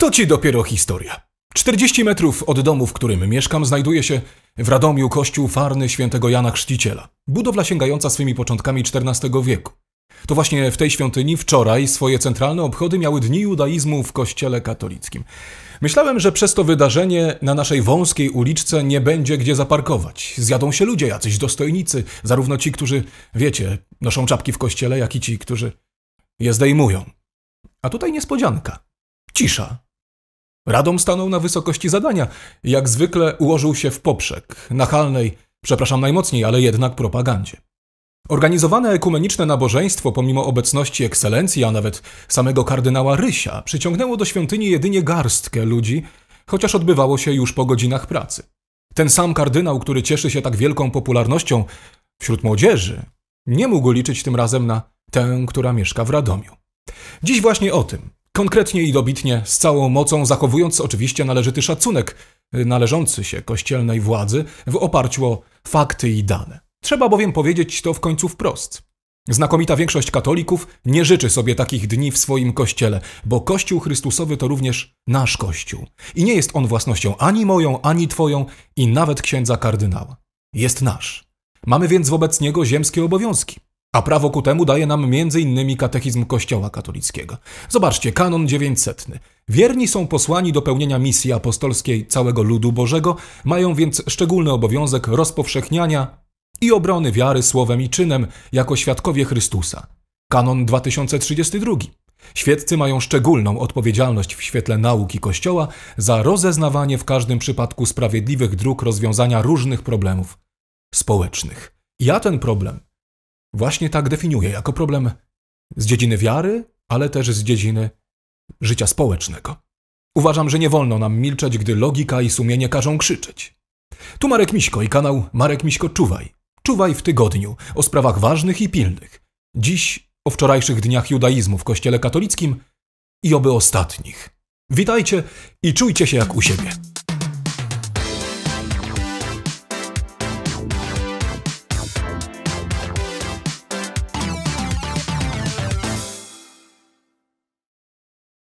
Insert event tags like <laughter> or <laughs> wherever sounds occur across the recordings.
To ci dopiero historia. 40 metrów od domu, w którym mieszkam, znajduje się w Radomiu kościół Farny świętego Jana Chrzciciela. Budowla sięgająca swymi początkami XIV wieku. To właśnie w tej świątyni wczoraj swoje centralne obchody miały dni judaizmu w kościele katolickim. Myślałem, że przez to wydarzenie na naszej wąskiej uliczce nie będzie gdzie zaparkować. Zjadą się ludzie, jacyś dostojnicy, zarówno ci, którzy, wiecie, noszą czapki w kościele, jak i ci, którzy je zdejmują. A tutaj niespodzianka. Cisza, Radom stanął na wysokości zadania. Jak zwykle ułożył się w poprzek, nachalnej, przepraszam najmocniej, ale jednak propagandzie. Organizowane ekumeniczne nabożeństwo, pomimo obecności ekscelencji, a nawet samego kardynała Rysia, przyciągnęło do świątyni jedynie garstkę ludzi, chociaż odbywało się już po godzinach pracy. Ten sam kardynał, który cieszy się tak wielką popularnością wśród młodzieży, nie mógł liczyć tym razem na tę, która mieszka w Radomiu. Dziś właśnie o tym, Konkretnie i dobitnie, z całą mocą, zachowując oczywiście należyty szacunek y, należący się kościelnej władzy w oparciu o fakty i dane. Trzeba bowiem powiedzieć to w końcu wprost. Znakomita większość katolików nie życzy sobie takich dni w swoim kościele, bo Kościół Chrystusowy to również nasz Kościół. I nie jest on własnością ani moją, ani Twoją, i nawet księdza kardynała. Jest nasz. Mamy więc wobec niego ziemskie obowiązki. A prawo ku temu daje nam m.in. katechizm Kościoła katolickiego. Zobaczcie, kanon 900. Wierni są posłani do pełnienia misji apostolskiej całego ludu Bożego, mają więc szczególny obowiązek rozpowszechniania i obrony wiary słowem i czynem jako świadkowie Chrystusa. Kanon 2032. Świedcy mają szczególną odpowiedzialność w świetle nauki Kościoła za rozeznawanie w każdym przypadku sprawiedliwych dróg rozwiązania różnych problemów społecznych. Ja ten problem właśnie tak definiuje jako problem z dziedziny wiary, ale też z dziedziny życia społecznego. Uważam, że nie wolno nam milczeć, gdy logika i sumienie każą krzyczeć. Tu Marek Miśko i kanał Marek Miśko Czuwaj. Czuwaj w tygodniu o sprawach ważnych i pilnych. Dziś o wczorajszych dniach judaizmu w Kościele katolickim i oby ostatnich. Witajcie i czujcie się jak u siebie.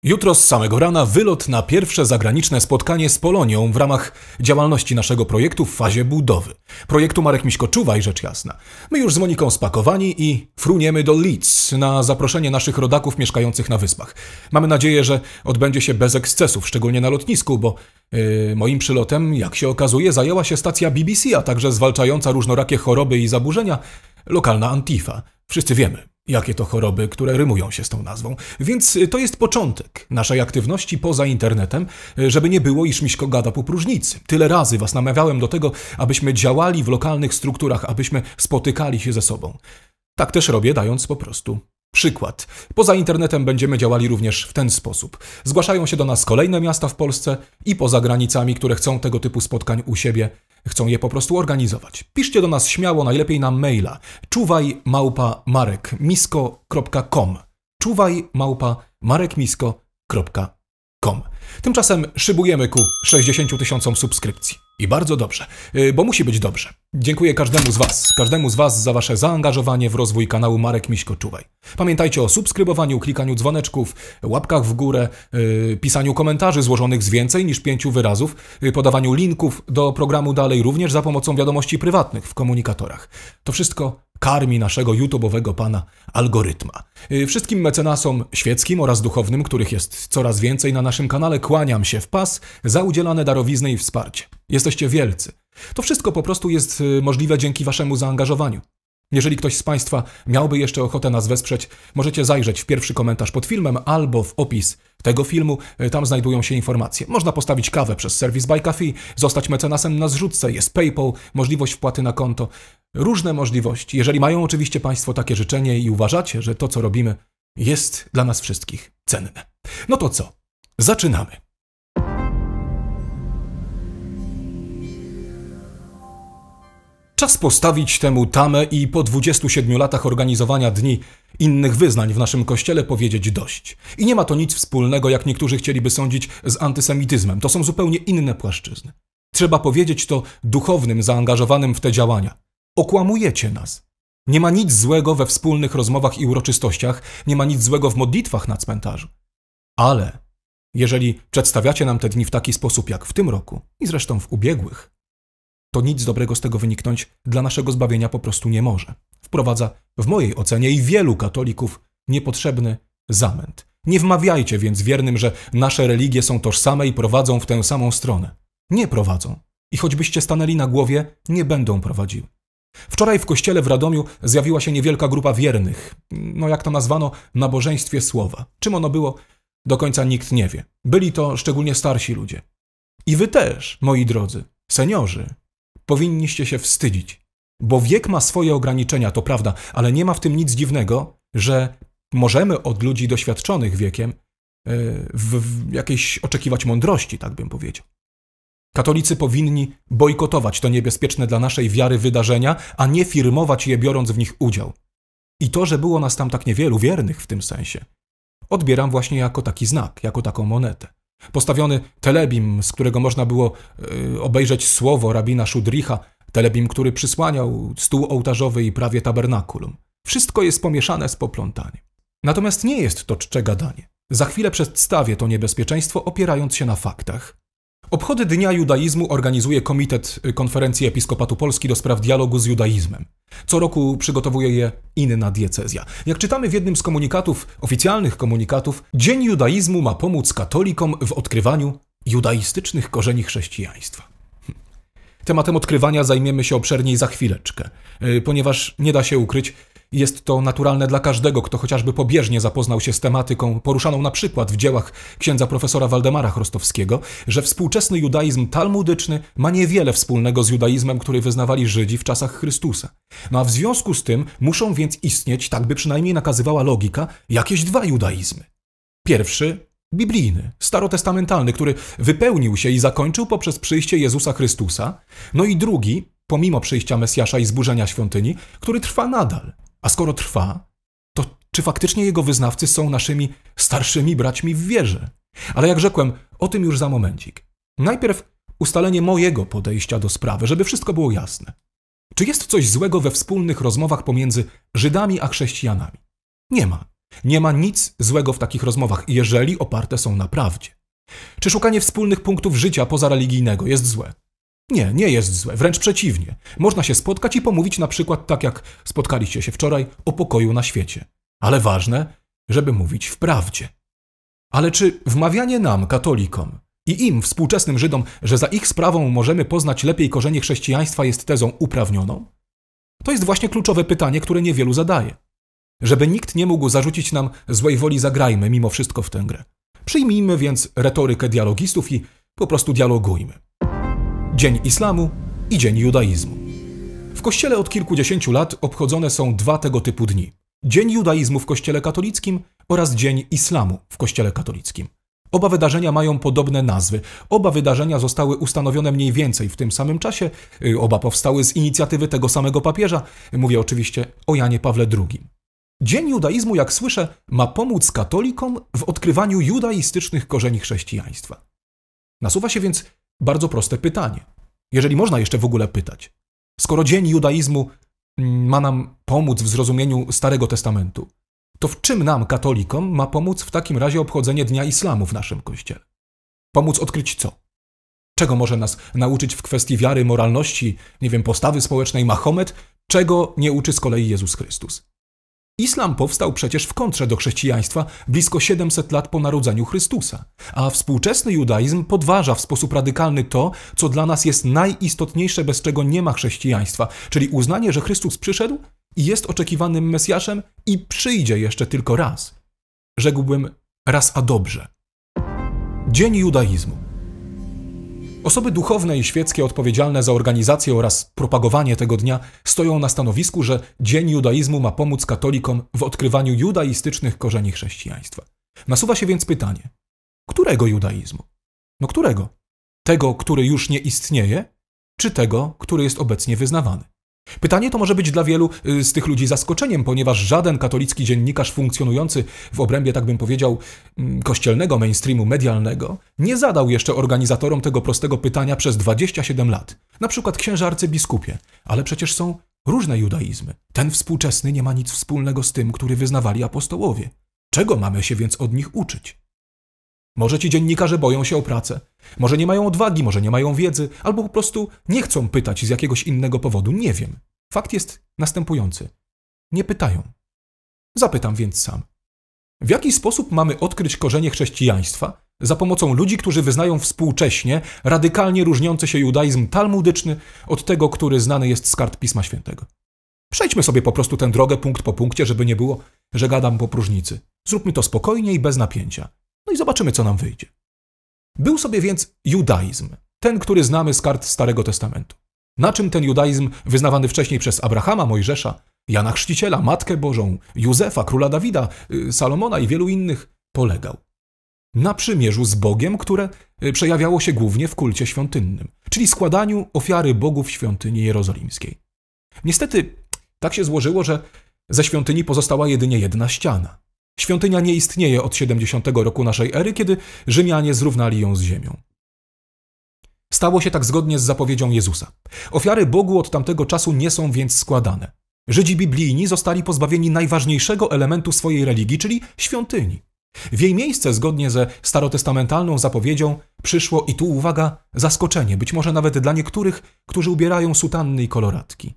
Jutro z samego rana wylot na pierwsze zagraniczne spotkanie z Polonią w ramach działalności naszego projektu w fazie budowy. Projektu Marek Miśko-Czuwaj, rzecz jasna. My już z Moniką spakowani i fruniemy do Leeds na zaproszenie naszych rodaków mieszkających na wyspach. Mamy nadzieję, że odbędzie się bez ekscesów, szczególnie na lotnisku, bo yy, moim przylotem, jak się okazuje, zajęła się stacja BBC, a także zwalczająca różnorakie choroby i zaburzenia lokalna Antifa. Wszyscy wiemy, jakie to choroby, które rymują się z tą nazwą. Więc y, to jest początek naszej aktywności poza internetem, y, żeby nie było, iż Miśko gada po próżnicy. Tyle razy was namawiałem do tego, abyśmy działali w lokalnych strukturach, abyśmy spotykali się ze sobą. Tak też robię, dając po prostu Przykład. Poza internetem będziemy działali również w ten sposób. Zgłaszają się do nas kolejne miasta w Polsce i poza granicami, które chcą tego typu spotkań u siebie, chcą je po prostu organizować. Piszcie do nas śmiało, najlepiej na maila czuwaj małpa marekmisko.com czuwaj małpa marekmisko.com Tymczasem szybujemy ku 60 tysiącom subskrypcji. I bardzo dobrze, y, bo musi być dobrze. Dziękuję każdemu z Was, każdemu z Was za Wasze zaangażowanie w rozwój kanału Marek Miśko-Czuwaj. Pamiętajcie o subskrybowaniu, klikaniu dzwoneczków, łapkach w górę, yy, pisaniu komentarzy złożonych z więcej niż pięciu wyrazów, yy, podawaniu linków do programu dalej również za pomocą wiadomości prywatnych w komunikatorach. To wszystko karmi naszego YouTube'owego pana algorytma. Y, wszystkim mecenasom świeckim oraz duchownym, których jest coraz więcej na naszym kanale, kłaniam się w pas za udzielane darowizny i wsparcie. Jesteście wielcy. To wszystko po prostu jest y, możliwe dzięki waszemu zaangażowaniu. Jeżeli ktoś z Państwa miałby jeszcze ochotę nas wesprzeć, możecie zajrzeć w pierwszy komentarz pod filmem albo w opis tego filmu. Y, tam znajdują się informacje. Można postawić kawę przez serwis Buy Coffee, zostać mecenasem na zrzutce, jest PayPal, możliwość wpłaty na konto. Różne możliwości. Jeżeli mają oczywiście Państwo takie życzenie i uważacie, że to co robimy jest dla nas wszystkich cenne. No to co? Zaczynamy. Czas postawić temu tamę i po 27 latach organizowania dni innych wyznań w naszym kościele powiedzieć dość. I nie ma to nic wspólnego, jak niektórzy chcieliby sądzić, z antysemityzmem. To są zupełnie inne płaszczyzny. Trzeba powiedzieć to duchownym zaangażowanym w te działania. Okłamujecie nas. Nie ma nic złego we wspólnych rozmowach i uroczystościach, nie ma nic złego w modlitwach na cmentarzu. Ale jeżeli przedstawiacie nam te dni w taki sposób jak w tym roku i zresztą w ubiegłych, to nic dobrego z tego wyniknąć dla naszego zbawienia po prostu nie może. Wprowadza, w mojej ocenie i wielu katolików, niepotrzebny zamęt. Nie wmawiajcie więc wiernym, że nasze religie są tożsame i prowadzą w tę samą stronę. Nie prowadzą. I choćbyście stanęli na głowie, nie będą prowadziły. Wczoraj w kościele w Radomiu zjawiła się niewielka grupa wiernych, no jak to nazwano, nabożeństwie słowa. Czym ono było, do końca nikt nie wie. Byli to szczególnie starsi ludzie. I wy też, moi drodzy, seniorzy, powinniście się wstydzić. Bo wiek ma swoje ograniczenia, to prawda, ale nie ma w tym nic dziwnego, że możemy od ludzi doświadczonych wiekiem e, w, w jakiejś oczekiwać mądrości, tak bym powiedział. Katolicy powinni bojkotować to niebezpieczne dla naszej wiary wydarzenia, a nie firmować je, biorąc w nich udział. I to, że było nas tam tak niewielu wiernych w tym sensie, odbieram właśnie jako taki znak, jako taką monetę. Postawiony telebim, z którego można było yy, obejrzeć słowo rabina Szudricha, telebim, który przysłaniał stół ołtarzowy i prawie tabernakulum. Wszystko jest pomieszane z poplątaniem. Natomiast nie jest to czcze gadanie. Za chwilę przedstawię to niebezpieczeństwo, opierając się na faktach. Obchody Dnia Judaizmu organizuje Komitet y, Konferencji Episkopatu Polski do spraw dialogu z judaizmem. Co roku przygotowuje je inna diecezja. Jak czytamy w jednym z komunikatów, oficjalnych komunikatów, Dzień Judaizmu ma pomóc katolikom w odkrywaniu judaistycznych korzeni chrześcijaństwa. Tematem odkrywania zajmiemy się obszerniej za chwileczkę, y, ponieważ nie da się ukryć, jest to naturalne dla każdego, kto chociażby pobieżnie zapoznał się z tematyką poruszaną na przykład w dziełach księdza profesora Waldemara Chrostowskiego, że współczesny judaizm talmudyczny ma niewiele wspólnego z judaizmem, który wyznawali Żydzi w czasach Chrystusa. No a w związku z tym muszą więc istnieć, tak by przynajmniej nakazywała logika, jakieś dwa judaizmy. Pierwszy biblijny, starotestamentalny, który wypełnił się i zakończył poprzez przyjście Jezusa Chrystusa, no i drugi, pomimo przyjścia Mesjasza i zburzenia świątyni, który trwa nadal. A skoro trwa, to czy faktycznie jego wyznawcy są naszymi starszymi braćmi w wierze? Ale jak rzekłem, o tym już za momencik. Najpierw ustalenie mojego podejścia do sprawy, żeby wszystko było jasne. Czy jest coś złego we wspólnych rozmowach pomiędzy Żydami a chrześcijanami? Nie ma. Nie ma nic złego w takich rozmowach, jeżeli oparte są na prawdzie. Czy szukanie wspólnych punktów życia pozareligijnego jest złe? Nie, nie jest złe, wręcz przeciwnie. Można się spotkać i pomówić na przykład tak jak spotkaliście się wczoraj o pokoju na świecie. Ale ważne, żeby mówić w prawdzie. Ale czy wmawianie nam, katolikom, i im, współczesnym Żydom, że za ich sprawą możemy poznać lepiej korzenie chrześcijaństwa jest tezą uprawnioną? To jest właśnie kluczowe pytanie, które niewielu zadaje. Żeby nikt nie mógł zarzucić nam złej woli, zagrajmy mimo wszystko w tę grę. Przyjmijmy więc retorykę dialogistów i po prostu dialogujmy. Dzień Islamu i Dzień Judaizmu. W kościele od kilkudziesięciu lat obchodzone są dwa tego typu dni. Dzień Judaizmu w kościele katolickim oraz Dzień Islamu w kościele katolickim. Oba wydarzenia mają podobne nazwy. Oba wydarzenia zostały ustanowione mniej więcej w tym samym czasie. Y, oba powstały z inicjatywy tego samego papieża. Mówię oczywiście o Janie Pawle II. Dzień judaizmu, jak słyszę, ma pomóc katolikom w odkrywaniu judaistycznych korzeni chrześcijaństwa. Nasuwa się więc bardzo proste pytanie. Jeżeli można jeszcze w ogóle pytać. Skoro dzień judaizmu mm, ma nam pomóc w zrozumieniu Starego Testamentu, to w czym nam, katolikom, ma pomóc w takim razie obchodzenie Dnia Islamu w naszym kościele? Pomóc odkryć co? Czego może nas nauczyć w kwestii wiary, moralności, nie wiem, postawy społecznej Mahomet, czego nie uczy z kolei Jezus Chrystus? Islam powstał przecież w kontrze do chrześcijaństwa blisko 700 lat po narodzeniu Chrystusa, a współczesny judaizm podważa w sposób radykalny to, co dla nas jest najistotniejsze, bez czego nie ma chrześcijaństwa, czyli uznanie, że Chrystus przyszedł i jest oczekiwanym Mesjaszem i przyjdzie jeszcze tylko raz. Rzekłbym raz a dobrze. Dzień judaizmu. Osoby duchowne i świeckie odpowiedzialne za organizację oraz propagowanie tego dnia stoją na stanowisku, że Dzień Judaizmu ma pomóc katolikom w odkrywaniu judaistycznych korzeni chrześcijaństwa. Nasuwa się więc pytanie: którego judaizmu? No którego? Tego, który już nie istnieje, czy tego, który jest obecnie wyznawany? Pytanie to może być dla wielu y, z tych ludzi zaskoczeniem, ponieważ żaden katolicki dziennikarz funkcjonujący w obrębie, tak bym powiedział, mm, kościelnego mainstreamu medialnego nie zadał jeszcze organizatorom tego prostego pytania przez 27 lat, na przykład księża arcybiskupie, ale przecież są różne judaizmy. Ten współczesny nie ma nic wspólnego z tym, który wyznawali apostołowie. Czego mamy się więc od nich uczyć? Może ci dziennikarze boją się o pracę. Może nie mają odwagi, może nie mają wiedzy, albo po prostu nie chcą pytać z jakiegoś innego powodu, nie wiem. Fakt jest następujący. Nie pytają. Zapytam więc sam. W jaki sposób mamy odkryć korzenie chrześcijaństwa za pomocą ludzi, którzy wyznają współcześnie radykalnie różniący się judaizm talmudyczny od tego, który znany jest z kart Pisma Świętego? Przejdźmy sobie po prostu tę drogę punkt po punkcie, żeby nie było, że gadam po próżnicy. Zróbmy to spokojnie i bez napięcia. No i zobaczymy, co nam wyjdzie. Był sobie więc judaizm, ten, który znamy z kart Starego Testamentu. Na czym ten judaizm, wyznawany wcześniej przez Abrahama, Mojżesza, Jana Chrzciciela, Matkę Bożą, Józefa, króla Dawida, y, Salomona i wielu innych, polegał? Na przymierzu z Bogiem, które y, przejawiało się głównie w kulcie świątynnym, czyli składaniu ofiary Bogu w świątyni jerozolimskiej. Niestety tak się złożyło, że ze świątyni pozostała jedynie jedna ściana. Świątynia nie istnieje od 70 roku naszej ery, kiedy Rzymianie zrównali ją z ziemią. Stało się tak zgodnie z zapowiedzią Jezusa. Ofiary Bogu od tamtego czasu nie są więc składane. Żydzi biblijni zostali pozbawieni najważniejszego elementu swojej religii, czyli świątyni. W jej miejsce, zgodnie ze starotestamentalną zapowiedzią, przyszło i tu uwaga, zaskoczenie, być może nawet dla niektórych, którzy ubierają sutanny i koloratki.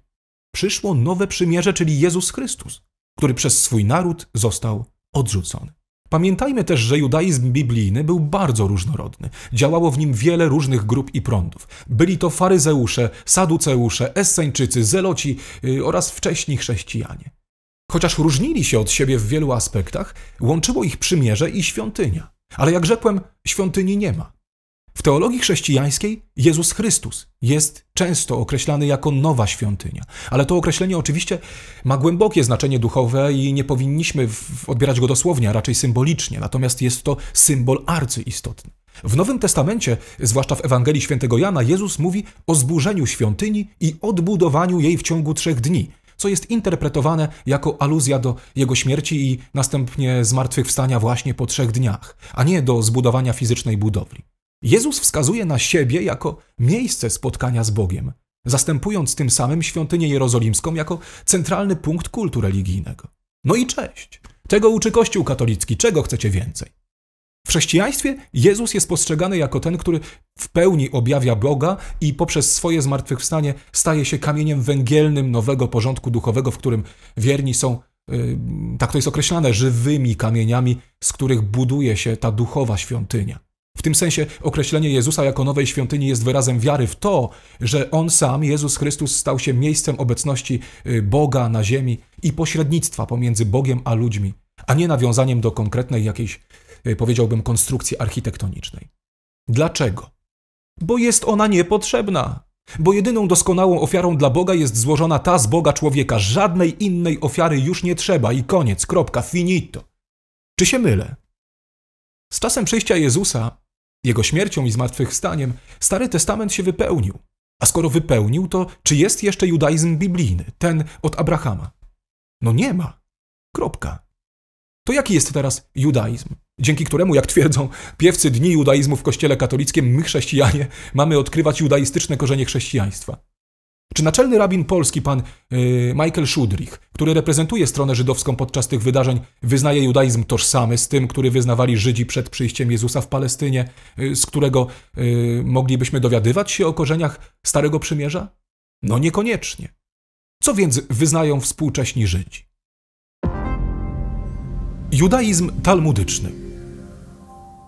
Przyszło nowe przymierze, czyli Jezus Chrystus, który przez swój naród został odrzucony. Pamiętajmy też, że judaizm biblijny był bardzo różnorodny. Działało w nim wiele różnych grup i prądów. Byli to faryzeusze, saduceusze, esseńczycy, zeloci yy, oraz wcześni chrześcijanie. Chociaż różnili się od siebie w wielu aspektach, łączyło ich przymierze i świątynia. Ale jak rzekłem, świątyni nie ma. W teologii chrześcijańskiej Jezus Chrystus jest często określany jako nowa świątynia, ale to określenie oczywiście ma głębokie znaczenie duchowe i nie powinniśmy odbierać go dosłownie, a raczej symbolicznie, natomiast jest to symbol arcyistotny. W Nowym Testamencie, zwłaszcza w Ewangelii Świętego Jana, Jezus mówi o zburzeniu świątyni i odbudowaniu jej w ciągu trzech dni, co jest interpretowane jako aluzja do jego śmierci i następnie zmartwychwstania właśnie po trzech dniach, a nie do zbudowania fizycznej budowli. Jezus wskazuje na siebie jako miejsce spotkania z Bogiem, zastępując tym samym świątynię jerozolimską jako centralny punkt kultu religijnego. No i cześć! Tego uczy Kościół katolicki, czego chcecie więcej? W chrześcijaństwie Jezus jest postrzegany jako ten, który w pełni objawia Boga i poprzez swoje zmartwychwstanie staje się kamieniem węgielnym nowego porządku duchowego, w którym wierni są, y, tak to jest określane, żywymi kamieniami, z których buduje się ta duchowa świątynia. W tym sensie określenie Jezusa jako nowej świątyni jest wyrazem wiary w to, że On sam, Jezus Chrystus, stał się miejscem obecności y, Boga na ziemi i pośrednictwa pomiędzy Bogiem a ludźmi, a nie nawiązaniem do konkretnej jakiejś, y, powiedziałbym, konstrukcji architektonicznej. Dlaczego? Bo jest ona niepotrzebna. Bo jedyną doskonałą ofiarą dla Boga jest złożona ta z Boga człowieka. Żadnej innej ofiary już nie trzeba i koniec, kropka, finito. Czy się mylę? Z czasem przyjścia Jezusa jego śmiercią i zmartwychwstaniem Stary Testament się wypełnił. A skoro wypełnił, to czy jest jeszcze judaizm biblijny, ten od Abrahama? No nie ma. Kropka. To jaki jest teraz judaizm? Dzięki któremu, jak twierdzą piewcy dni judaizmu w kościele katolickim, my chrześcijanie mamy odkrywać judaistyczne korzenie chrześcijaństwa. Czy naczelny rabin polski, pan y, Michael Schudrich, który reprezentuje stronę żydowską podczas tych wydarzeń, wyznaje judaizm tożsamy z tym, który wyznawali Żydzi przed przyjściem Jezusa w Palestynie, y, z którego y, moglibyśmy dowiadywać się o korzeniach Starego Przymierza? No niekoniecznie. Co więc wyznają współcześni Żydzi? Judaizm talmudyczny.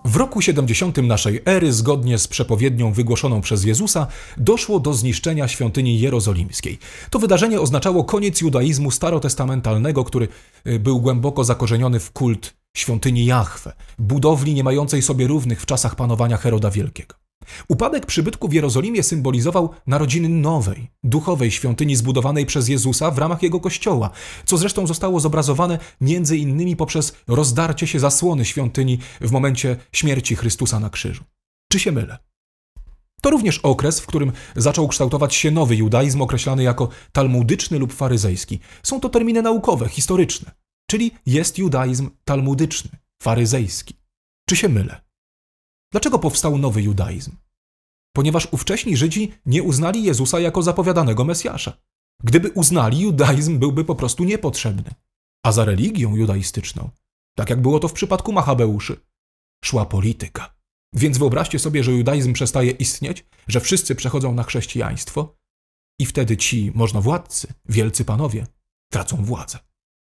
W roku 70 naszej ery, zgodnie z przepowiednią wygłoszoną przez Jezusa, doszło do zniszczenia świątyni jerozolimskiej. To wydarzenie oznaczało koniec judaizmu starotestamentalnego, który y, był głęboko zakorzeniony w kult świątyni Jahwe, budowli nie mającej sobie równych w czasach panowania Heroda Wielkiego. Upadek przybytku w Jerozolimie symbolizował narodziny nowej, duchowej świątyni zbudowanej przez Jezusa w ramach jego kościoła, co zresztą zostało zobrazowane między innymi poprzez rozdarcie się zasłony świątyni w momencie śmierci Chrystusa na krzyżu. Czy się mylę? To również okres, w którym zaczął kształtować się nowy judaizm określany jako talmudyczny lub faryzejski. Są to terminy naukowe, historyczne, czyli jest judaizm talmudyczny, faryzejski. Czy się mylę? Dlaczego powstał nowy judaizm? Ponieważ ówcześni Żydzi nie uznali Jezusa jako zapowiadanego Mesjasza. Gdyby uznali, judaizm byłby po prostu niepotrzebny. A za religią judaistyczną, tak jak było to w przypadku Machabeuszy, szła polityka. Więc wyobraźcie sobie, że judaizm przestaje istnieć, że wszyscy przechodzą na chrześcijaństwo i wtedy ci możnowładcy, wielcy panowie, tracą władzę.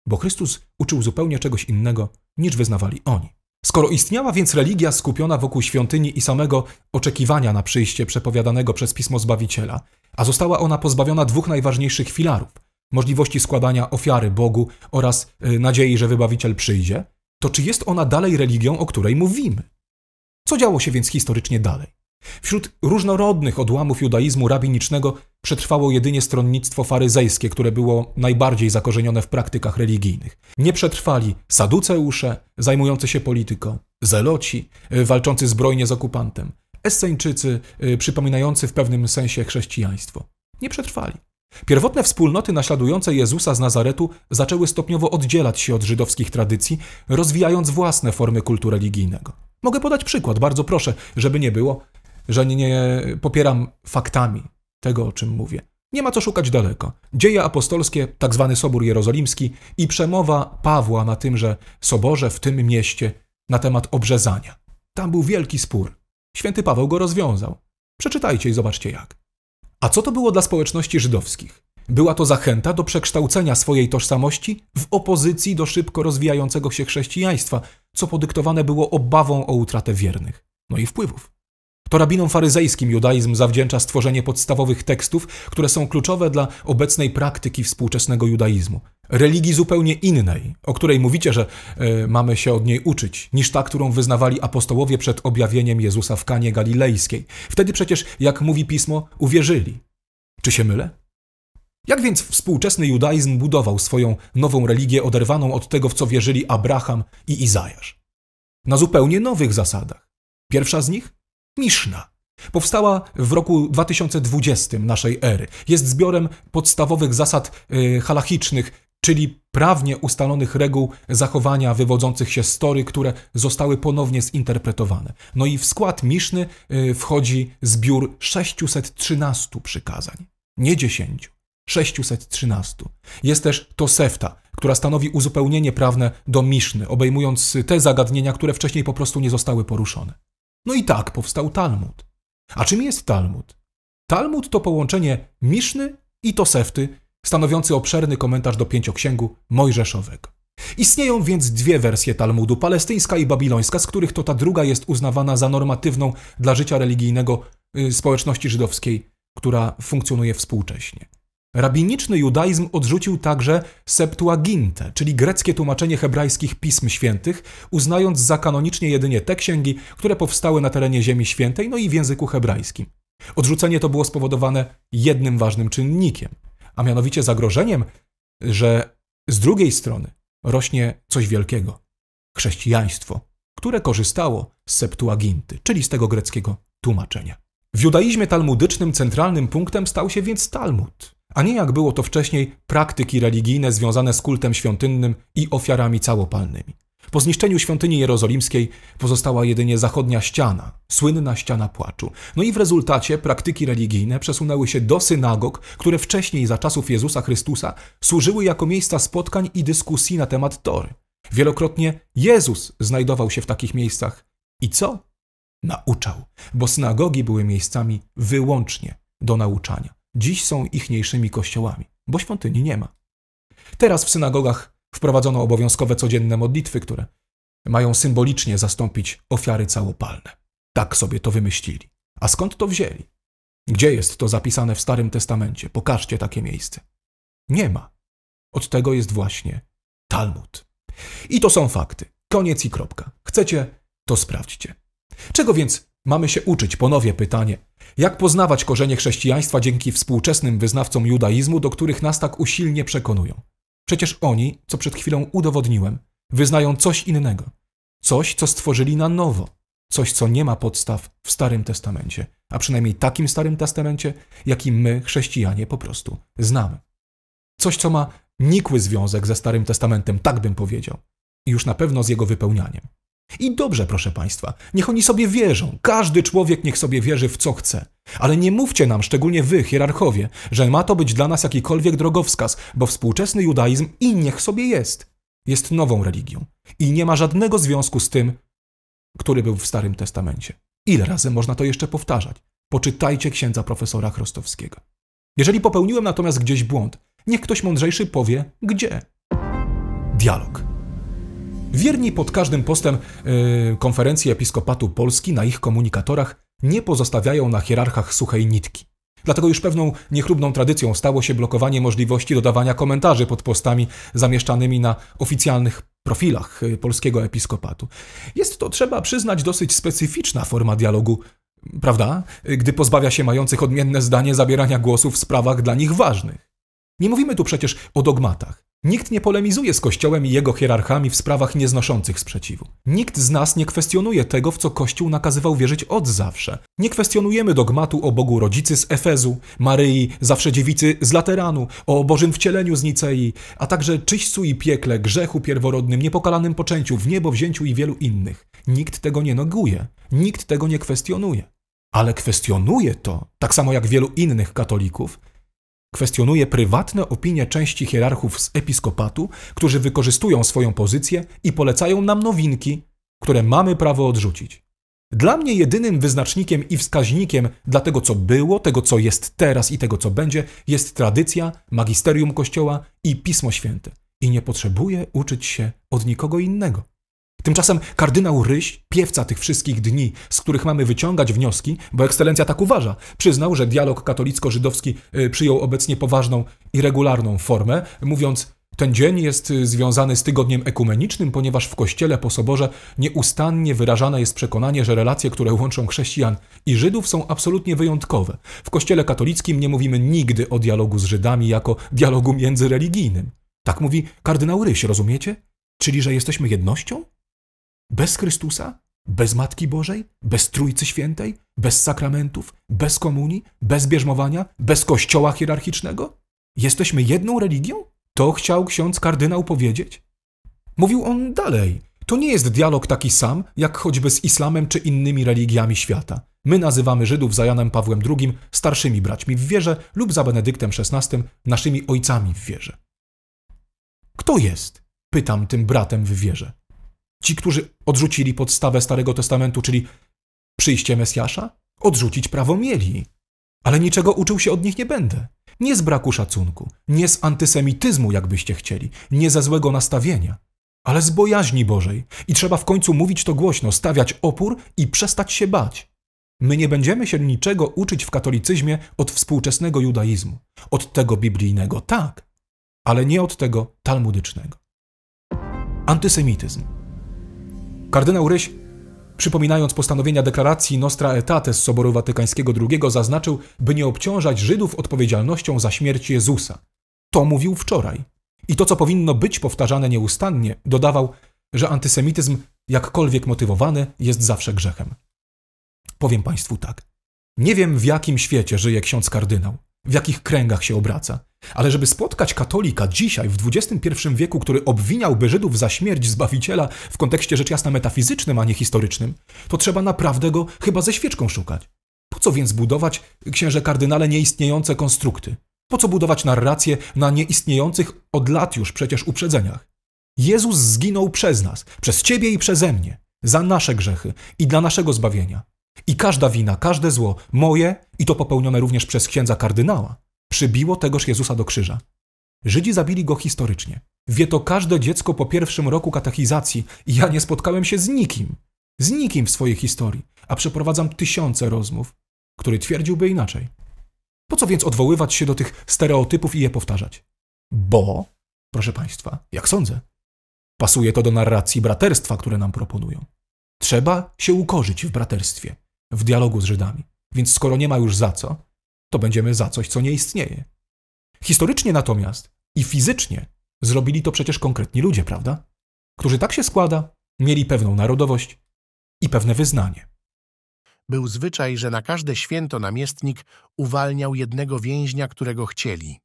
Bo Chrystus uczył zupełnie czegoś innego, niż wyznawali oni. Skoro istniała więc religia skupiona wokół świątyni i samego oczekiwania na przyjście przepowiadanego przez Pismo Zbawiciela, a została ona pozbawiona dwóch najważniejszych filarów możliwości składania ofiary Bogu oraz e, nadziei, że wybawiciel przyjdzie to czy jest ona dalej religią, o której mówimy? Co działo się więc historycznie dalej? Wśród różnorodnych odłamów judaizmu rabinicznego przetrwało jedynie stronnictwo faryzejskie, które było najbardziej zakorzenione w praktykach religijnych. Nie przetrwali saduceusze, zajmujący się polityką, zeloci, e, walczący zbrojnie z okupantem, esseńczycy, e, przypominający w pewnym sensie chrześcijaństwo. Nie przetrwali. Pierwotne wspólnoty naśladujące Jezusa z Nazaretu zaczęły stopniowo oddzielać się od żydowskich tradycji, rozwijając własne formy kultu religijnego. Mogę podać przykład, bardzo proszę, żeby nie było że nie popieram faktami tego, o czym mówię. Nie ma co szukać daleko. Dzieje apostolskie, tzw. Tak Sobór Jerozolimski i przemowa Pawła na tymże soborze w tym mieście na temat obrzezania. Tam był wielki spór. Święty Paweł go rozwiązał. Przeczytajcie i zobaczcie jak. A co to było dla społeczności żydowskich? Była to zachęta do przekształcenia swojej tożsamości w opozycji do szybko rozwijającego się chrześcijaństwa, co podyktowane było obawą o utratę wiernych, no i wpływów. To rabinom faryzejskim judaizm zawdzięcza stworzenie podstawowych tekstów, które są kluczowe dla obecnej praktyki współczesnego judaizmu. Religii zupełnie innej, o której mówicie, że y, mamy się od niej uczyć, niż ta, którą wyznawali apostołowie przed objawieniem Jezusa w Kanie Galilejskiej. Wtedy przecież, jak mówi pismo, uwierzyli. Czy się mylę? Jak więc współczesny judaizm budował swoją nową religię oderwaną od tego, w co wierzyli Abraham i Izajasz? Na zupełnie nowych zasadach. Pierwsza z nich Miszna. Powstała w roku 2020 naszej ery. Jest zbiorem podstawowych zasad y, halachicznych, czyli prawnie ustalonych reguł zachowania wywodzących się z tory, które zostały ponownie zinterpretowane. No i w skład Miszny y, wchodzi zbiór 613 przykazań, nie 10. 613. Jest też Tosefta, która stanowi uzupełnienie prawne do Miszny, obejmując te zagadnienia, które wcześniej po prostu nie zostały poruszone. No i tak powstał Talmud. A czym jest Talmud? Talmud to połączenie Miszny i Tosefty, stanowiący obszerny komentarz do pięcioksięgu mojżeszowego. Istnieją więc dwie wersje Talmudu, palestyńska i babilońska, z których to ta druga jest uznawana za normatywną dla życia religijnego y, społeczności żydowskiej, która funkcjonuje współcześnie. Rabiniczny judaizm odrzucił także Septuagintę, czyli greckie tłumaczenie hebrajskich pism świętych, uznając za kanonicznie jedynie te księgi, które powstały na terenie Ziemi Świętej, no i w języku hebrajskim. Odrzucenie to było spowodowane jednym ważnym czynnikiem, a mianowicie zagrożeniem, że z drugiej strony rośnie coś wielkiego chrześcijaństwo, które korzystało z Septuaginty, czyli z tego greckiego tłumaczenia. W judaizmie talmudycznym centralnym punktem stał się więc Talmud, a nie jak było to wcześniej praktyki religijne związane z kultem świątynnym i ofiarami całopalnymi. Po zniszczeniu świątyni jerozolimskiej pozostała jedynie zachodnia ściana, słynna ściana płaczu. No i w rezultacie praktyki religijne przesunęły się do synagog, które wcześniej za czasów Jezusa Chrystusa służyły jako miejsca spotkań i dyskusji na temat Tory. Wielokrotnie Jezus znajdował się w takich miejscach i co? Nauczał, bo synagogi były miejscami wyłącznie do nauczania dziś są ichniejszymi kościołami, bo świątyni nie ma. Teraz w synagogach wprowadzono obowiązkowe codzienne modlitwy, które mają symbolicznie zastąpić ofiary całopalne. Tak sobie to wymyślili. A skąd to wzięli? Gdzie jest to zapisane w Starym Testamencie? Pokażcie takie miejsce. Nie ma. Od tego jest właśnie Talmud. I to są fakty. Koniec i kropka. Chcecie, to sprawdźcie. Czego więc Mamy się uczyć, ponownie pytanie. Jak poznawać korzenie chrześcijaństwa dzięki współczesnym wyznawcom judaizmu, do których nas tak usilnie przekonują? Przecież oni, co przed chwilą udowodniłem, wyznają coś innego. Coś, co stworzyli na nowo. Coś, co nie ma podstaw w Starym Testamencie, a przynajmniej takim Starym Testamencie, jaki my, chrześcijanie, po prostu znamy. Coś, co ma nikły związek ze Starym Testamentem, tak bym powiedział. I już na pewno z jego wypełnianiem. I dobrze, proszę Państwa, niech oni sobie wierzą. Każdy człowiek niech sobie wierzy w co chce. Ale nie mówcie nam, szczególnie wy, hierarchowie, że ma to być dla nas jakikolwiek drogowskaz, bo współczesny judaizm i niech sobie jest. Jest nową religią i nie ma żadnego związku z tym, który był w Starym Testamencie. Ile razy można to jeszcze powtarzać? Poczytajcie księdza profesora Chrostowskiego. Jeżeli popełniłem natomiast gdzieś błąd, niech ktoś mądrzejszy powie, gdzie. Dialog. Wierni pod każdym postem yy, konferencji Episkopatu Polski na ich komunikatorach nie pozostawiają na hierarchach suchej nitki. Dlatego już pewną niechlubną tradycją stało się blokowanie możliwości dodawania komentarzy pod postami zamieszczanymi na oficjalnych profilach y, polskiego episkopatu. Jest to, trzeba przyznać, dosyć specyficzna forma dialogu, prawda? Y, gdy pozbawia się mających odmienne zdanie zabierania głosu w sprawach dla nich ważnych. Nie mówimy tu przecież o dogmatach. Nikt nie polemizuje z Kościołem i jego hierarchami w sprawach nieznoszących sprzeciwu. Nikt z nas nie kwestionuje tego, w co Kościół nakazywał wierzyć od zawsze. Nie kwestionujemy dogmatu o Bogu Rodzicy z Efezu, Maryi, zawsze dziewicy z Lateranu, o Bożym wcieleniu z Nicei, a także czyśćcu i piekle, grzechu pierworodnym, niepokalanym poczęciu, w niebo wzięciu i wielu innych. Nikt tego nie noguje. nikt tego nie kwestionuje. Ale kwestionuje to, tak samo jak wielu innych katolików, Kwestionuje prywatne opinie części hierarchów z episkopatu, którzy wykorzystują swoją pozycję i polecają nam nowinki, które mamy prawo odrzucić. Dla mnie jedynym wyznacznikiem i wskaźnikiem dla tego, co było, tego, co jest teraz i tego, co będzie, jest tradycja, magisterium Kościoła i Pismo Święte. I nie potrzebuję uczyć się od nikogo innego. Tymczasem kardynał Ryś, piewca tych wszystkich dni, z których mamy wyciągać wnioski, bo ekscelencja tak uważa, przyznał, że dialog katolicko-żydowski y, przyjął obecnie poważną i regularną formę, mówiąc ten dzień jest y, związany z tygodniem ekumenicznym, ponieważ w kościele po soborze nieustannie wyrażane jest przekonanie, że relacje, które łączą chrześcijan i Żydów są absolutnie wyjątkowe. W kościele katolickim nie mówimy nigdy o dialogu z Żydami jako dialogu międzyreligijnym. Tak mówi kardynał Ryś, rozumiecie? Czyli, że jesteśmy jednością? Bez Chrystusa, bez Matki Bożej, bez Trójcy Świętej, bez sakramentów, bez komunii, bez bierzmowania, bez kościoła hierarchicznego? Jesteśmy jedną religią? To chciał ksiądz kardynał powiedzieć? Mówił on dalej. To nie jest dialog taki sam, jak choćby z islamem czy innymi religiami świata. My nazywamy Żydów za Janem Pawłem II starszymi braćmi w wierze lub za Benedyktem XVI naszymi ojcami w wierze. Kto jest? Pytam tym bratem w wierze ci, którzy odrzucili podstawę Starego Testamentu, czyli przyjście Mesjasza, odrzucić prawo mieli. Ale niczego uczył się od nich nie będę. Nie z braku szacunku, nie z antysemityzmu, jakbyście chcieli, nie ze złego nastawienia, ale z bojaźni Bożej. I trzeba w końcu mówić to głośno, stawiać opór i przestać się bać. My nie będziemy się niczego uczyć w katolicyzmie od współczesnego judaizmu, od tego biblijnego, tak, ale nie od tego talmudycznego. Antysemityzm Kardynał Ryś, przypominając postanowienia deklaracji Nostra Aetate z Soboru Watykańskiego II, zaznaczył, by nie obciążać Żydów odpowiedzialnością za śmierć Jezusa. To mówił wczoraj. I to, co powinno być powtarzane nieustannie, dodawał, że antysemityzm, jakkolwiek motywowany, jest zawsze grzechem. Powiem Państwu tak. Nie wiem, w jakim świecie żyje ksiądz kardynał w jakich kręgach się obraca. Ale żeby spotkać katolika dzisiaj, w XXI wieku, który obwiniałby Żydów za śmierć Zbawiciela w kontekście rzecz jasna metafizycznym, a nie historycznym, to trzeba naprawdę go chyba ze świeczką szukać. Po co więc budować, księże kardynale, nieistniejące konstrukty? Po co budować narrację na nieistniejących od lat już przecież uprzedzeniach? Jezus zginął przez nas, przez ciebie i przeze mnie, za nasze grzechy i dla naszego zbawienia. I każda wina, każde zło, moje i to popełnione również przez księdza kardynała, przybiło tegoż Jezusa do krzyża. Żydzi zabili go historycznie. Wie to każde dziecko po pierwszym roku katechizacji i ja nie spotkałem się z nikim, z nikim w swojej historii, a przeprowadzam tysiące rozmów, który twierdziłby inaczej. Po co więc odwoływać się do tych stereotypów i je powtarzać? Bo, proszę Państwa, jak sądzę, pasuje to do narracji braterstwa, które nam proponują. Trzeba się ukorzyć w braterstwie w dialogu z Żydami. Więc skoro nie ma już za co, to będziemy za coś, co nie istnieje. Historycznie natomiast i fizycznie zrobili to przecież konkretni ludzie, prawda? Którzy tak się składa, mieli pewną narodowość i pewne wyznanie. Był zwyczaj, że na każde święto namiestnik uwalniał jednego więźnia, którego chcieli.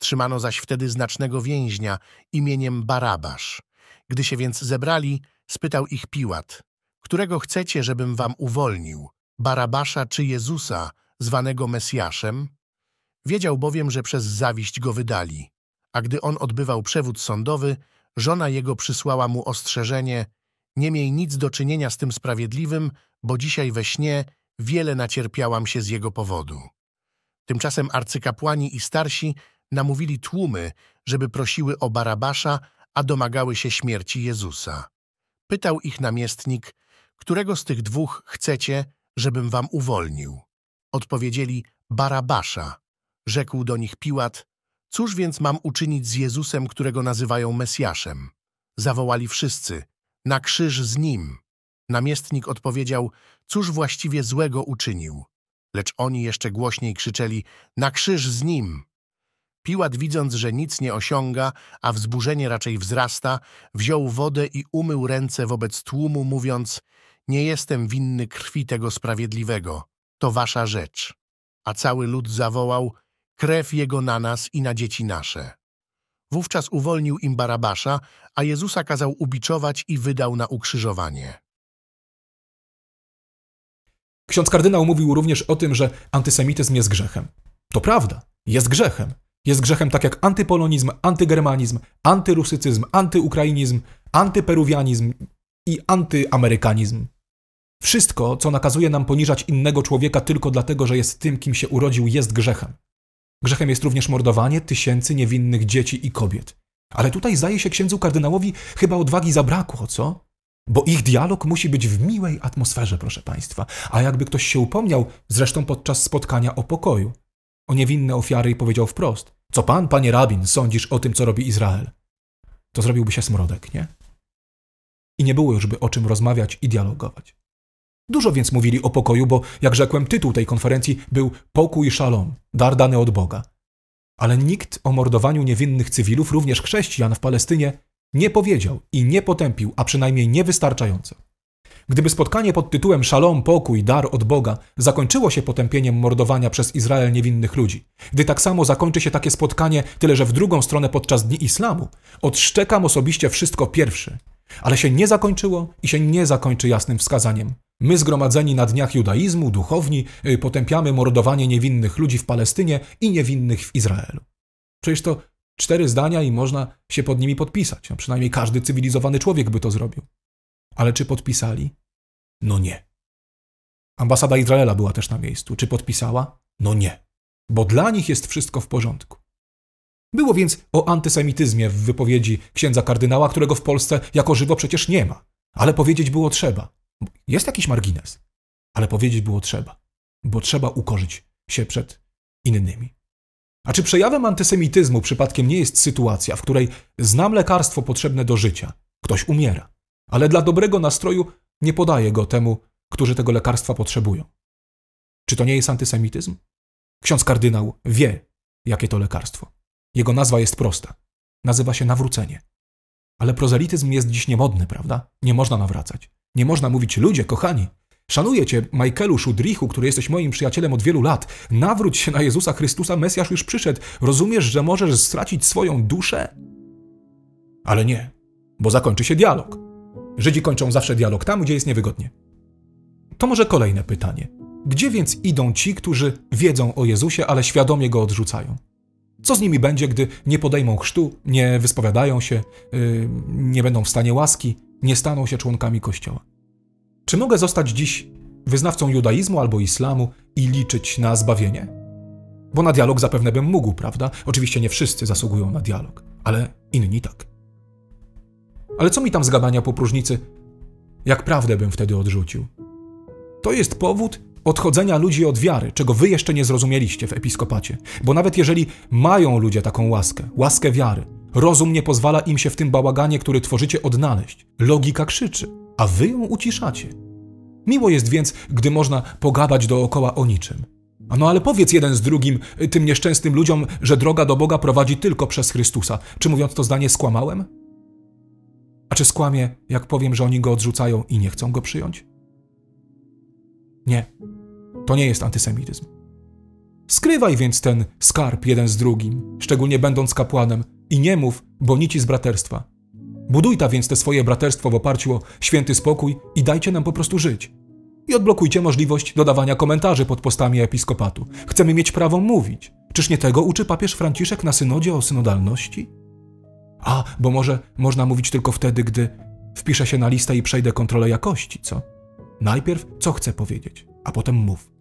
Trzymano zaś wtedy znacznego więźnia imieniem Barabasz. Gdy się więc zebrali, spytał ich Piłat, którego chcecie, żebym wam uwolnił? Barabasza czy Jezusa, zwanego Mesjaszem? Wiedział bowiem, że przez zawiść go wydali. A gdy on odbywał przewód sądowy, żona jego przysłała mu ostrzeżenie nie miej nic do czynienia z tym sprawiedliwym, bo dzisiaj we śnie wiele nacierpiałam się z jego powodu. Tymczasem arcykapłani i starsi namówili tłumy, żeby prosiły o Barabasza, a domagały się śmierci Jezusa. Pytał ich namiestnik, którego z tych dwóch chcecie, żebym wam uwolnił. Odpowiedzieli Barabasza. Rzekł do nich Piłat, cóż więc mam uczynić z Jezusem, którego nazywają Mesjaszem? Zawołali wszyscy, na krzyż z nim. Namiestnik odpowiedział, cóż właściwie złego uczynił. Lecz oni jeszcze głośniej krzyczeli, na krzyż z nim. Piłat widząc, że nic nie osiąga, a wzburzenie raczej wzrasta, wziął wodę i umył ręce wobec tłumu, mówiąc nie jestem winny krwi tego sprawiedliwego. To wasza rzecz. A cały lud zawołał, krew jego na nas i na dzieci nasze. Wówczas uwolnił im Barabasza, a Jezusa kazał ubiczować i wydał na ukrzyżowanie. Ksiądz kardynał mówił również o tym, że antysemityzm jest grzechem. To prawda, jest grzechem. Jest grzechem tak jak antypolonizm, antygermanizm, antyrusycyzm, antyukrainizm, antyperuwianizm i antyamerykanizm. Wszystko, co nakazuje nam poniżać innego człowieka tylko dlatego, że jest tym, kim się urodził, jest grzechem. Grzechem jest również mordowanie tysięcy niewinnych dzieci i kobiet. Ale tutaj zdaje się księdzu kardynałowi chyba odwagi zabrakło, co? Bo ich dialog musi być w miłej atmosferze, proszę państwa. A jakby ktoś się upomniał, zresztą podczas spotkania o pokoju, o niewinne ofiary i powiedział wprost: Co pan, panie rabin, sądzisz o tym, co robi Izrael? To zrobiłby się smrodek, nie? i nie było już by o czym rozmawiać i dialogować. Dużo więc mówili o pokoju, bo, jak rzekłem, tytuł tej konferencji był Pokój Szalom, dar dany od Boga. Ale nikt o mordowaniu niewinnych cywilów, również chrześcijan w Palestynie, nie powiedział i nie potępił, a przynajmniej niewystarczająco. Gdyby spotkanie pod tytułem Szalom, pokój, dar od Boga zakończyło się potępieniem mordowania przez Izrael niewinnych ludzi, gdy tak samo zakończy się takie spotkanie, tyle że w drugą stronę podczas dni islamu, odszczekam osobiście wszystko pierwszy ale się nie zakończyło i się nie zakończy jasnym wskazaniem. My, zgromadzeni na dniach judaizmu, duchowni, y, potępiamy mordowanie niewinnych ludzi w Palestynie i niewinnych w Izraelu. Przecież to cztery zdania i można się pod nimi podpisać. przynajmniej każdy cywilizowany człowiek by to zrobił. Ale czy podpisali? No nie. Ambasada Izraela była też na miejscu. Czy podpisała? No nie. Bo dla nich jest wszystko w porządku. Było więc o antysemityzmie w wypowiedzi księdza kardynała, którego w Polsce jako żywo przecież nie ma. Ale powiedzieć było trzeba. Jest jakiś margines, ale powiedzieć było trzeba, bo trzeba ukorzyć się przed innymi. A czy przejawem antysemityzmu przypadkiem nie jest sytuacja, w której znam lekarstwo potrzebne do życia, ktoś umiera, ale dla dobrego nastroju nie podaje go temu, którzy tego lekarstwa potrzebują? Czy to nie jest antysemityzm? Ksiądz kardynał wie, jakie to lekarstwo. Jego nazwa jest prosta. Nazywa się nawrócenie. Ale prozelityzm jest dziś niemodny, prawda? Nie można nawracać. Nie można mówić, ludzie, kochani, szanuję cię, Michaelu Szudrichu, który jesteś moim przyjacielem od wielu lat. Nawróć się na Jezusa Chrystusa, Mesjasz już przyszedł. Rozumiesz, że możesz stracić swoją duszę? Ale nie, bo zakończy się dialog. Żydzi kończą zawsze dialog tam, gdzie jest niewygodnie. To może kolejne pytanie. Gdzie więc idą ci, którzy wiedzą o Jezusie, ale świadomie go odrzucają? Co z nimi będzie, gdy nie podejmą chrztu, nie wyspowiadają się, yy, nie będą w stanie łaski, nie staną się członkami Kościoła? Czy mogę zostać dziś wyznawcą judaizmu albo islamu i liczyć na zbawienie? Bo na dialog zapewne bym mógł, prawda? Oczywiście nie wszyscy zasługują na dialog, ale inni tak. Ale co mi tam z gadania po próżnicy, jak prawdę bym wtedy odrzucił? To jest powód, odchodzenia ludzi od wiary, czego wy jeszcze nie zrozumieliście w episkopacie. Bo nawet jeżeli mają ludzie taką łaskę, łaskę wiary, rozum nie pozwala im się w tym bałaganie, który tworzycie, odnaleźć. Logika krzyczy, a wy ją uciszacie. Miło jest więc, gdy można pogadać dookoła o niczym. No ale powiedz jeden z drugim, y, tym nieszczęsnym ludziom, że droga do Boga prowadzi tylko przez Chrystusa. Czy mówiąc to zdanie skłamałem? A czy skłamie, jak powiem, że oni go odrzucają i nie chcą go przyjąć? Nie, to nie jest antysemityzm. Skrywaj więc ten skarb jeden z drugim, szczególnie będąc kapłanem, i nie mów, bo nici z braterstwa. Buduj ta więc te swoje braterstwo w oparciu o święty spokój i dajcie nam po prostu żyć. I odblokujcie możliwość dodawania komentarzy pod postami episkopatu. Chcemy mieć prawo mówić. Czyż nie tego uczy papież Franciszek na synodzie o synodalności? A, bo może można mówić tylko wtedy, gdy wpiszę się na listę i przejdę kontrolę jakości, co? Najpierw co chcę powiedzieć, a potem mów.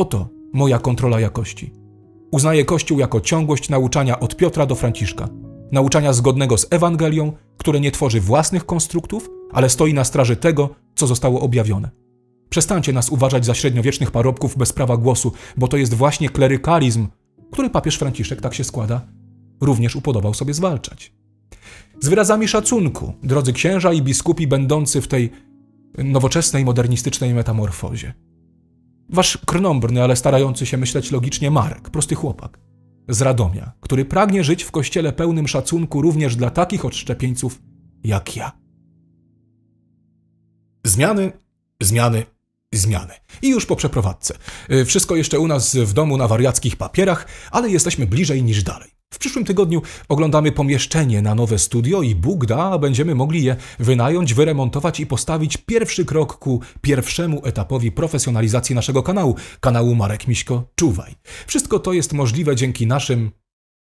Oto moja kontrola jakości. Uznaję Kościół jako ciągłość nauczania od Piotra do Franciszka, nauczania zgodnego z Ewangelią, które nie tworzy własnych konstruktów, ale stoi na straży tego, co zostało objawione. Przestańcie nas uważać za średniowiecznych parobków bez prawa głosu, bo to jest właśnie klerykalizm, który papież Franciszek, tak się składa, również upodobał sobie zwalczać. Z wyrazami szacunku, drodzy księża i biskupi będący w tej nowoczesnej, modernistycznej metamorfozie. Wasz krnąbrny, ale starający się myśleć logicznie Marek, prosty chłopak z Radomia, który pragnie żyć w kościele pełnym szacunku również dla takich odszczepieńców jak ja. Zmiany, zmiany, zmiany. I już po przeprowadzce. Y, wszystko jeszcze u nas w domu na wariackich papierach, ale jesteśmy bliżej niż dalej. W przyszłym tygodniu oglądamy pomieszczenie na nowe studio i Bóg da, będziemy mogli je wynająć, wyremontować i postawić pierwszy krok ku pierwszemu etapowi profesjonalizacji naszego kanału, kanału Marek Miśko Czuwaj. Wszystko to jest możliwe dzięki naszym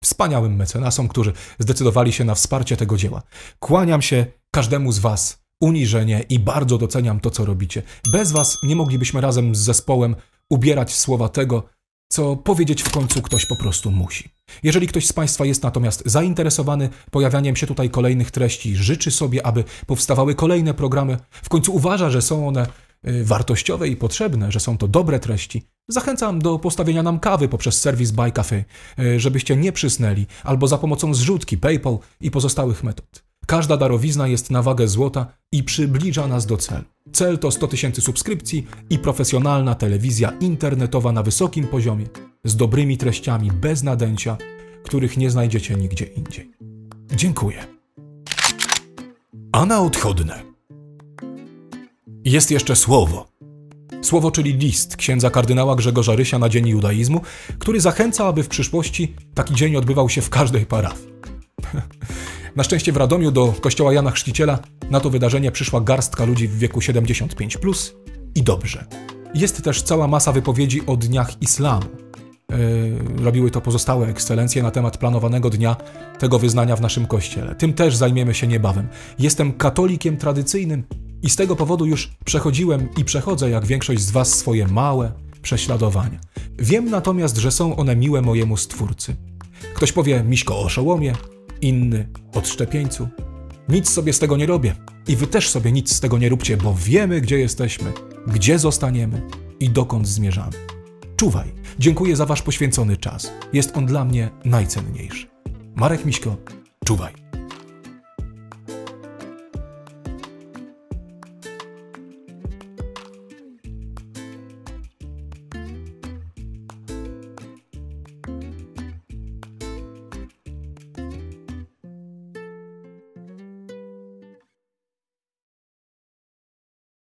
wspaniałym mecenasom, którzy zdecydowali się na wsparcie tego dzieła. Kłaniam się każdemu z Was uniżenie i bardzo doceniam to, co robicie. Bez Was nie moglibyśmy razem z zespołem ubierać słowa tego, co powiedzieć w końcu ktoś po prostu musi. Jeżeli ktoś z Państwa jest natomiast zainteresowany pojawianiem się tutaj kolejnych treści, życzy sobie, aby powstawały kolejne programy, w końcu uważa, że są one y, wartościowe i potrzebne, że są to dobre treści, zachęcam do postawienia nam kawy poprzez serwis Buy Cafe, y, żebyście nie przysnęli, albo za pomocą zrzutki PayPal i pozostałych metod. Każda darowizna jest na wagę złota i przybliża nas do celu. Cel to 100 tysięcy subskrypcji i profesjonalna telewizja internetowa na wysokim poziomie, z dobrymi treściami, bez nadęcia, których nie znajdziecie nigdzie indziej. Dziękuję. A na odchodne. Jest jeszcze słowo. Słowo, czyli list księdza kardynała Grzegorza Rysia na Dzień Judaizmu, który zachęca, aby w przyszłości taki dzień odbywał się w każdej parafii. <laughs> Na szczęście w Radomiu do kościoła Jana Chrzciciela na to wydarzenie przyszła garstka ludzi w wieku 75+, plus i dobrze. Jest też cała masa wypowiedzi o dniach islamu. E, robiły to pozostałe ekscelencje na temat planowanego dnia tego wyznania w naszym kościele. Tym też zajmiemy się niebawem. Jestem katolikiem tradycyjnym i z tego powodu już przechodziłem i przechodzę, jak większość z Was, swoje małe prześladowania. Wiem natomiast, że są one miłe mojemu stwórcy. Ktoś powie Miśko o oszołomie, inny od szczepieńcu. Nic sobie z tego nie robię i wy też sobie nic z tego nie róbcie, bo wiemy, gdzie jesteśmy, gdzie zostaniemy i dokąd zmierzamy. Czuwaj. Dziękuję za wasz poświęcony czas. Jest on dla mnie najcenniejszy. Marek Miśko, czuwaj.